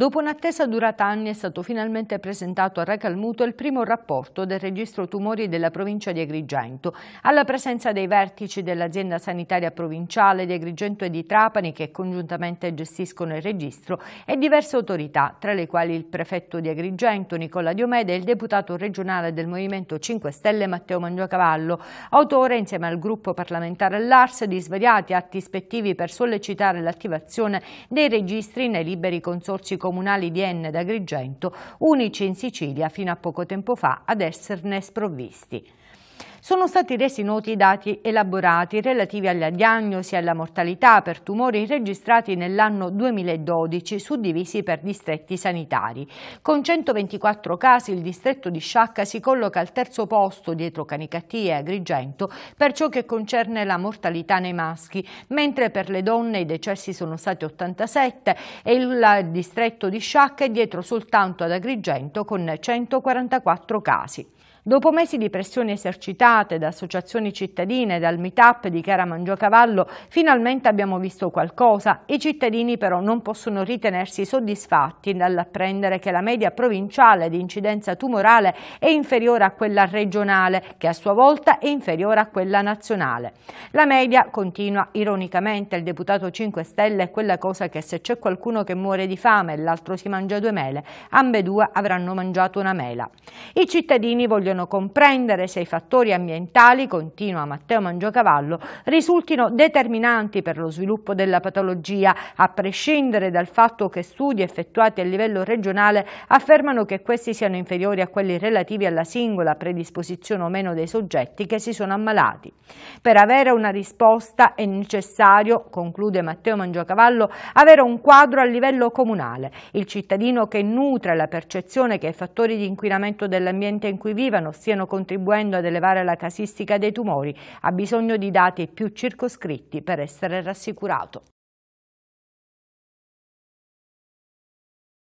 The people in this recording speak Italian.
Dopo un'attesa durata anni è stato finalmente presentato a Re Calmuto il primo rapporto del registro tumori della provincia di Agrigento. Alla presenza dei vertici dell'azienda sanitaria provinciale di Agrigento e di Trapani che congiuntamente gestiscono il registro e diverse autorità, tra le quali il prefetto di Agrigento Nicola Diomede e il deputato regionale del Movimento 5 Stelle Matteo Mangiacavallo, autore insieme al gruppo parlamentare LARS di svariati atti ispettivi per sollecitare l'attivazione dei registri nei liberi consorsi comunitari comunali di Enne d'Agrigento, unici in Sicilia fino a poco tempo fa ad esserne sprovvisti sono stati resi noti i dati elaborati relativi alla diagnosi e alla mortalità per tumori registrati nell'anno 2012 suddivisi per distretti sanitari. Con 124 casi il distretto di Sciacca si colloca al terzo posto dietro Canicattì e Agrigento per ciò che concerne la mortalità nei maschi, mentre per le donne i decessi sono stati 87 e il distretto di Sciacca è dietro soltanto ad Agrigento con 144 casi. Dopo mesi di pressioni esercitate da associazioni cittadine, e dal meetup di Chiara Mangiocavallo, finalmente abbiamo visto qualcosa. I cittadini però non possono ritenersi soddisfatti dall'apprendere che la media provinciale di incidenza tumorale è inferiore a quella regionale, che a sua volta è inferiore a quella nazionale. La media, continua ironicamente il deputato 5 Stelle, è quella cosa che se c'è qualcuno che muore di fame e l'altro si mangia due mele, ambedue avranno mangiato una mela. I cittadini vogliono comprendere se i fattori ambientali, continua Matteo Mangiocavallo, risultino determinanti per lo sviluppo della patologia, a prescindere dal fatto che studi effettuati a livello regionale affermano che questi siano inferiori a quelli relativi alla singola predisposizione o meno dei soggetti che si sono ammalati. Per avere una risposta è necessario, conclude Matteo Mangiocavallo, avere un quadro a livello comunale. Il cittadino che nutre la percezione che i fattori di inquinamento dell'ambiente in cui vivono stiano contribuendo ad elevare la casistica dei tumori, ha bisogno di dati più circoscritti per essere rassicurato.